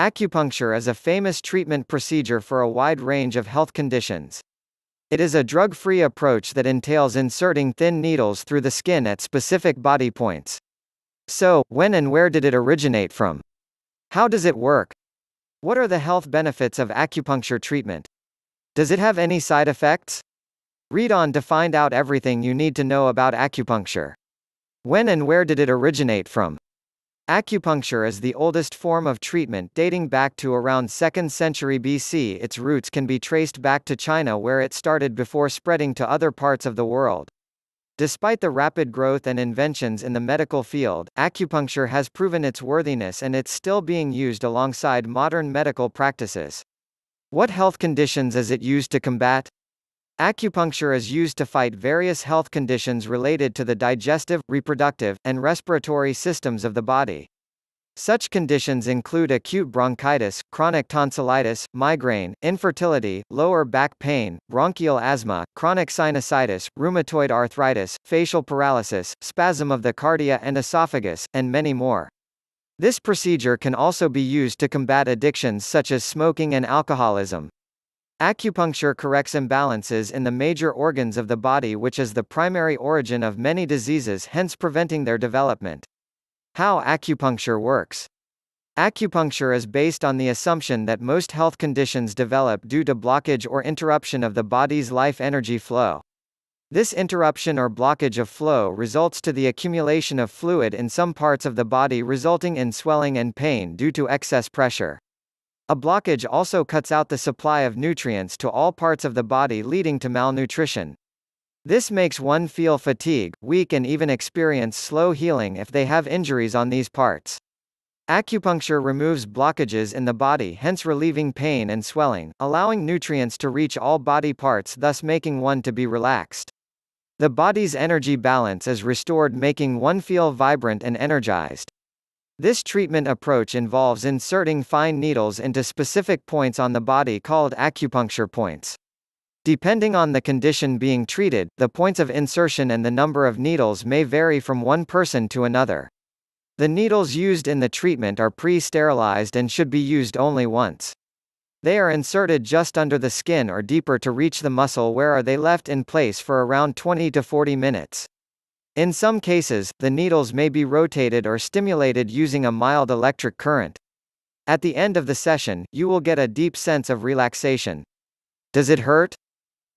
Acupuncture is a famous treatment procedure for a wide range of health conditions. It is a drug-free approach that entails inserting thin needles through the skin at specific body points. So, when and where did it originate from? How does it work? What are the health benefits of acupuncture treatment? Does it have any side effects? Read on to find out everything you need to know about acupuncture. When and where did it originate from? Acupuncture is the oldest form of treatment dating back to around 2nd century BC. Its roots can be traced back to China where it started before spreading to other parts of the world. Despite the rapid growth and inventions in the medical field, acupuncture has proven its worthiness and it's still being used alongside modern medical practices. What health conditions is it used to combat? Acupuncture is used to fight various health conditions related to the digestive, reproductive, and respiratory systems of the body. Such conditions include acute bronchitis, chronic tonsillitis, migraine, infertility, lower back pain, bronchial asthma, chronic sinusitis, rheumatoid arthritis, facial paralysis, spasm of the cardia and esophagus, and many more. This procedure can also be used to combat addictions such as smoking and alcoholism. Acupuncture corrects imbalances in the major organs of the body which is the primary origin of many diseases hence preventing their development. How acupuncture works Acupuncture is based on the assumption that most health conditions develop due to blockage or interruption of the body's life energy flow. This interruption or blockage of flow results to the accumulation of fluid in some parts of the body resulting in swelling and pain due to excess pressure. A blockage also cuts out the supply of nutrients to all parts of the body leading to malnutrition. This makes one feel fatigue, weak and even experience slow healing if they have injuries on these parts. Acupuncture removes blockages in the body hence relieving pain and swelling, allowing nutrients to reach all body parts thus making one to be relaxed. The body's energy balance is restored making one feel vibrant and energized. This treatment approach involves inserting fine needles into specific points on the body called acupuncture points. Depending on the condition being treated, the points of insertion and the number of needles may vary from one person to another. The needles used in the treatment are pre-sterilized and should be used only once. They are inserted just under the skin or deeper to reach the muscle where are they left in place for around 20 to 40 minutes. In some cases, the needles may be rotated or stimulated using a mild electric current. At the end of the session, you will get a deep sense of relaxation. Does it hurt?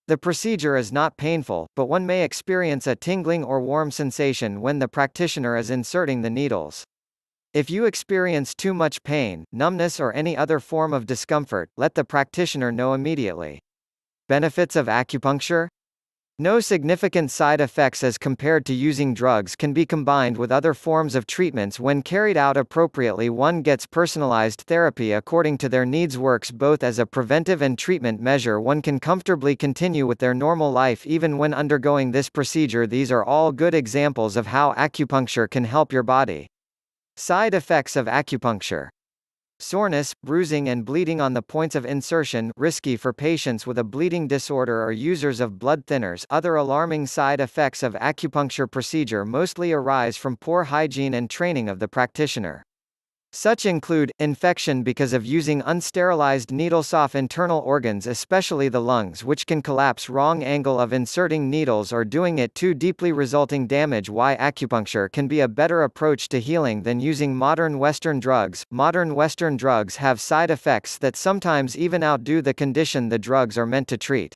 The procedure is not painful, but one may experience a tingling or warm sensation when the practitioner is inserting the needles. If you experience too much pain, numbness or any other form of discomfort, let the practitioner know immediately. Benefits of acupuncture? No significant side effects as compared to using drugs can be combined with other forms of treatments when carried out appropriately. One gets personalized therapy according to their needs, works both as a preventive and treatment measure. One can comfortably continue with their normal life even when undergoing this procedure. These are all good examples of how acupuncture can help your body. Side effects of acupuncture Soreness, bruising and bleeding on the points of insertion risky for patients with a bleeding disorder or users of blood thinners other alarming side effects of acupuncture procedure mostly arise from poor hygiene and training of the practitioner. Such include, infection because of using unsterilized needles off internal organs especially the lungs which can collapse wrong angle of inserting needles or doing it too deeply resulting damage why acupuncture can be a better approach to healing than using modern Western drugs. Modern Western drugs have side effects that sometimes even outdo the condition the drugs are meant to treat.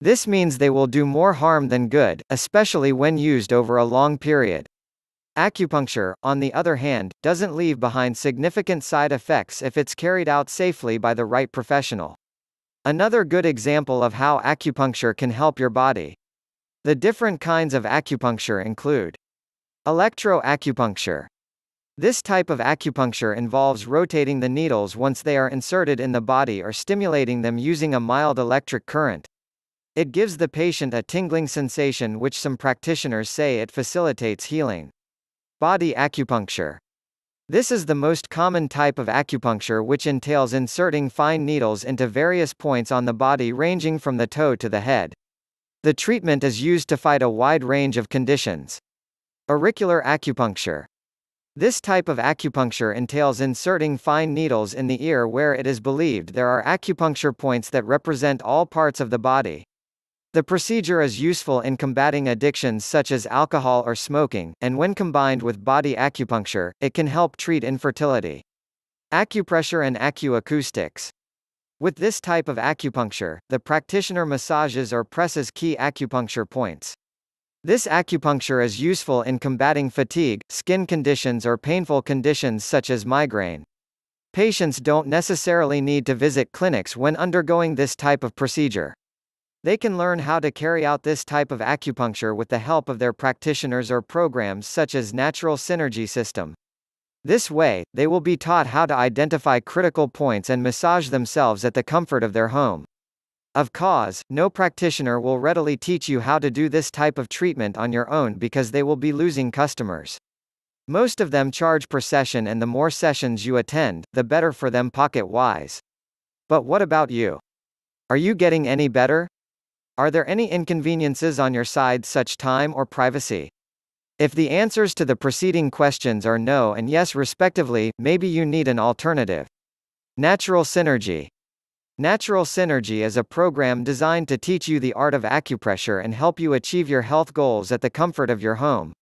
This means they will do more harm than good, especially when used over a long period. Acupuncture, on the other hand, doesn't leave behind significant side effects if it's carried out safely by the right professional. Another good example of how acupuncture can help your body. The different kinds of acupuncture include electroacupuncture. This type of acupuncture involves rotating the needles once they are inserted in the body or stimulating them using a mild electric current. It gives the patient a tingling sensation which some practitioners say it facilitates healing. Body acupuncture. This is the most common type of acupuncture which entails inserting fine needles into various points on the body ranging from the toe to the head. The treatment is used to fight a wide range of conditions. Auricular acupuncture. This type of acupuncture entails inserting fine needles in the ear where it is believed there are acupuncture points that represent all parts of the body. The procedure is useful in combating addictions such as alcohol or smoking, and when combined with body acupuncture, it can help treat infertility. Acupressure and acuacoustics. With this type of acupuncture, the practitioner massages or presses key acupuncture points. This acupuncture is useful in combating fatigue, skin conditions or painful conditions such as migraine. Patients don't necessarily need to visit clinics when undergoing this type of procedure. They can learn how to carry out this type of acupuncture with the help of their practitioners or programs such as Natural Synergy System. This way, they will be taught how to identify critical points and massage themselves at the comfort of their home. Of cause, no practitioner will readily teach you how to do this type of treatment on your own because they will be losing customers. Most of them charge per session and the more sessions you attend, the better for them pocket-wise. But what about you? Are you getting any better? Are there any inconveniences on your side such time or privacy? If the answers to the preceding questions are no and yes respectively, maybe you need an alternative. Natural Synergy Natural Synergy is a program designed to teach you the art of acupressure and help you achieve your health goals at the comfort of your home.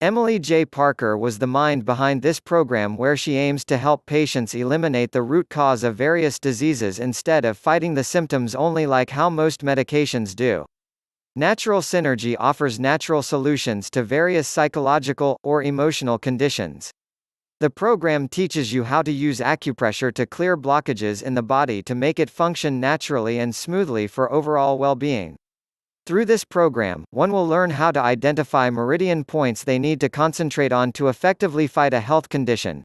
Emily J. Parker was the mind behind this program where she aims to help patients eliminate the root cause of various diseases instead of fighting the symptoms only like how most medications do. Natural Synergy offers natural solutions to various psychological, or emotional conditions. The program teaches you how to use acupressure to clear blockages in the body to make it function naturally and smoothly for overall well-being. Through this program, one will learn how to identify meridian points they need to concentrate on to effectively fight a health condition.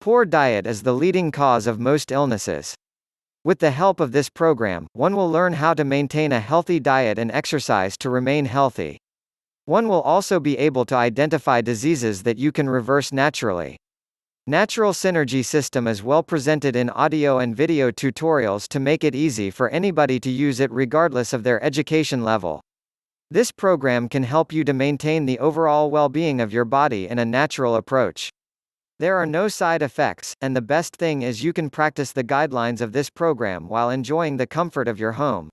Poor diet is the leading cause of most illnesses. With the help of this program, one will learn how to maintain a healthy diet and exercise to remain healthy. One will also be able to identify diseases that you can reverse naturally. Natural Synergy system is well presented in audio and video tutorials to make it easy for anybody to use it regardless of their education level. This program can help you to maintain the overall well-being of your body in a natural approach. There are no side effects, and the best thing is you can practice the guidelines of this program while enjoying the comfort of your home.